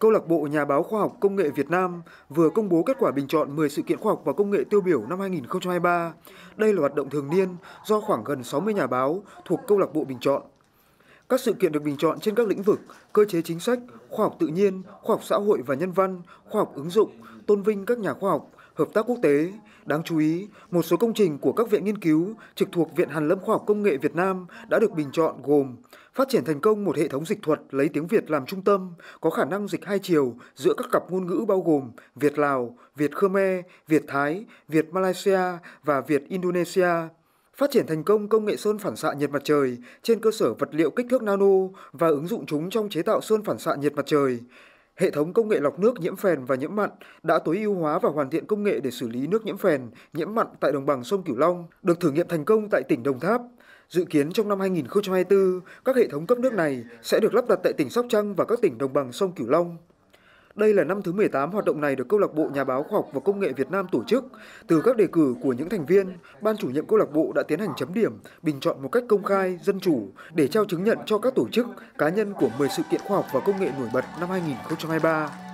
Câu lạc bộ Nhà báo Khoa học Công nghệ Việt Nam vừa công bố kết quả bình chọn 10 sự kiện khoa học và công nghệ tiêu biểu năm 2023. Đây là hoạt động thường niên do khoảng gần 60 nhà báo thuộc câu lạc bộ bình chọn. Các sự kiện được bình chọn trên các lĩnh vực cơ chế chính sách, khoa học tự nhiên, khoa học xã hội và nhân văn, khoa học ứng dụng, tôn vinh các nhà khoa học, hợp tác quốc tế. Đáng chú ý, một số công trình của các viện nghiên cứu trực thuộc Viện Hàn lâm Khoa học Công nghệ Việt Nam đã được bình chọn gồm Phát triển thành công một hệ thống dịch thuật lấy tiếng Việt làm trung tâm, có khả năng dịch hai chiều giữa các cặp ngôn ngữ bao gồm Việt Lào, Việt Khmer, Việt Thái, Việt Malaysia và Việt Indonesia. Phát triển thành công công nghệ sơn phản xạ nhiệt mặt trời trên cơ sở vật liệu kích thước nano và ứng dụng chúng trong chế tạo sơn phản xạ nhiệt mặt trời. Hệ thống công nghệ lọc nước nhiễm phèn và nhiễm mặn đã tối ưu hóa và hoàn thiện công nghệ để xử lý nước nhiễm phèn, nhiễm mặn tại đồng bằng sông Cửu Long, được thử nghiệm thành công tại tỉnh Đồng Tháp. Dự kiến trong năm 2024, các hệ thống cấp nước này sẽ được lắp đặt tại tỉnh Sóc Trăng và các tỉnh đồng bằng sông Cửu Long. Đây là năm thứ 18 hoạt động này được câu lạc bộ Nhà báo Khoa học và Công nghệ Việt Nam tổ chức. Từ các đề cử của những thành viên, ban chủ nhiệm câu lạc bộ đã tiến hành chấm điểm, bình chọn một cách công khai, dân chủ để trao chứng nhận cho các tổ chức, cá nhân của 10 sự kiện khoa học và công nghệ nổi bật năm 2023.